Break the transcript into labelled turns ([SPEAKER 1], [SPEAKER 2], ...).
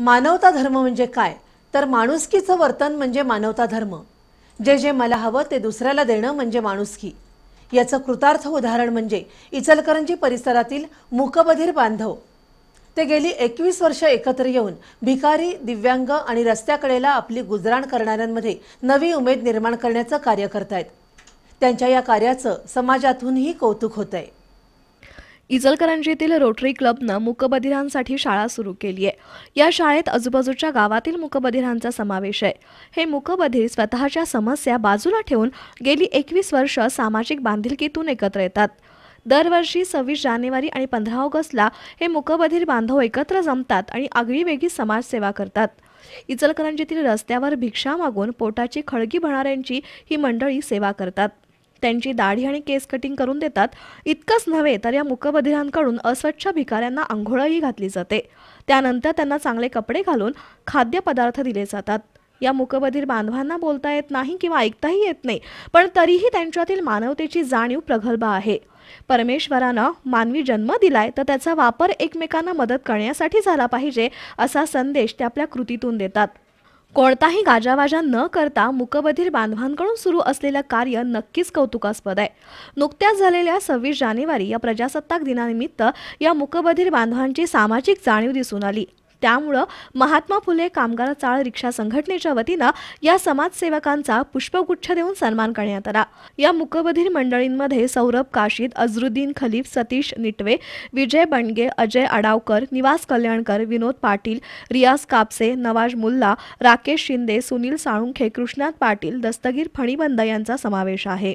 [SPEAKER 1] मानवता धर्म म्हणजे काय तर माणुसकीचं वर्तन म्हणजे मानवता धर्म जे जे मला हवं ते दुसऱ्याला देणं म्हणजे माणुसकी याचं कृतार्थ उदाहरण म्हणजे इचलकरंजी परिसरातील मुकबधीर बांधव ते गेली एकवीस वर्ष एकत्र येऊन भिकारी दिव्यांग आणि रस्त्याकडेला आपली गुजराण करणाऱ्यांमध्ये नवी उमेद निर्माण करण्याचं कार्य करतायत त्यांच्या या कार्याचं समाजातूनही
[SPEAKER 2] कौतुक होतं आहे इचलकरंजीतील रोटरी क्लबनं मुकबधिरांसाठी शाळा सुरू केली आहे या शाळेत आजूबाजूच्या गावातील मुकबधिरांचा समावेश आहे हे मुकबधीर स्वतःच्या समस्या बाजूला ठेवून गेली एकवीस वर्ष सामाजिक बांधिलकीतून एकत्र येतात दरवर्षी सव्वीस जानेवारी आणि पंधरा ऑगस्टला हे मुकबधीर बांधव एकत्र जमतात आणि आगळीवेगळी समाजसेवा करतात इचलकरंजीतील रस्त्यावर भिक्षा मागून पोटाची खळगी भणाऱ्यांची ही मंडळी सेवा करतात त्यांची दाढी आणि केस कटिंग करून देतात इतकंच नव्हे तर या मुकबधिरांकडून अस्वच्छ भिकाऱ्यांना आंघोळही घातली जाते त्यानंतर त्यांना चांगले कपडे घालून खाद्यपदार्थ दिले जातात या मुकबधीर बांधवांना बोलता येत नाही किंवा ऐकताही येत नाही पण तरीही त्यांच्यातील मानवतेची जाणीव प्रगल्भ आहे परमेश्वरानं मानवी जन्म दिलाय तर त्याचा वापर एकमेकांना मदत करण्यासाठी झाला पाहिजे असा संदेश ते आपल्या कृतीतून देतात कोणताही गाजावाजा न करता मुकबधीर बांधवांकडून सुरू असलेलं कार्य नक्कीच कौतुकास्पद आहे नुकत्याच झालेल्या सव्वीस जानेवारी या प्रजासत्ताक दिनानिमित्त या मुकबधीर बांधवांची सामाजिक जाणीव दिसून आली त्यामुळं महात्मा फुले कामगार चाळ रिक्षा संघटनेच्या वतीनं या समाजसेवकांचा पुष्पगुच्छ देऊन सन्मान करण्यात आला या मुकबधीर मंडळींमध्ये सौरभ काशीद अजरुद्दीन खलीफ सतीश निटवे विजय बंडगे अजय अडावकर निवास कल्याणकर विनोद पाटील रियाज कापसे नवाज मुल्ला राकेश शिंदे सुनील साळुंखे कृष्णात पाटील दस्तगीर फणीबंद यांचा समावेश आहे